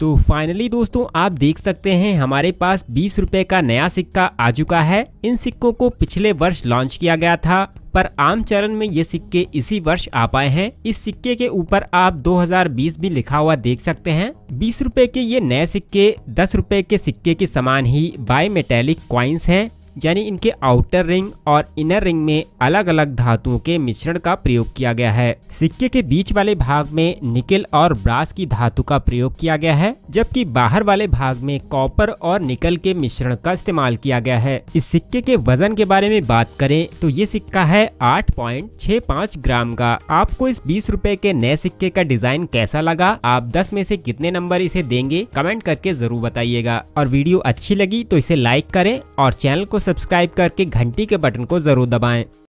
तो फाइनली दोस्तों आप देख सकते हैं हमारे पास बीस रूपए का नया सिक्का आ चुका है इन सिक्कों को पिछले वर्ष लॉन्च किया गया था पर आम चरण में ये सिक्के इसी वर्ष आ पाए हैं इस सिक्के के ऊपर आप 2020 भी लिखा हुआ देख सकते हैं बीस रूपए के ये नए सिक्के दस रूपए के सिक्के के समान ही बाय मेटेलिक क्वाइंस हैं यानी इनके आउटर रिंग और इनर रिंग में अलग अलग धातुओं के मिश्रण का प्रयोग किया गया है सिक्के के बीच वाले भाग में निकल और ब्रास की धातु का प्रयोग किया गया है जबकि बाहर वाले भाग में कॉपर और निकल के मिश्रण का इस्तेमाल किया गया है इस सिक्के के वजन के बारे में बात करें तो ये सिक्का है आठ ग्राम का आपको इस बीस रूपए के नए सिक्के का डिजाइन कैसा लगा आप दस में ऐसी कितने नंबर इसे देंगे कमेंट करके जरूर बताइएगा और वीडियो अच्छी लगी तो इसे लाइक करें और चैनल को सब्सक्राइब करके घंटी के बटन को जरूर दबाएं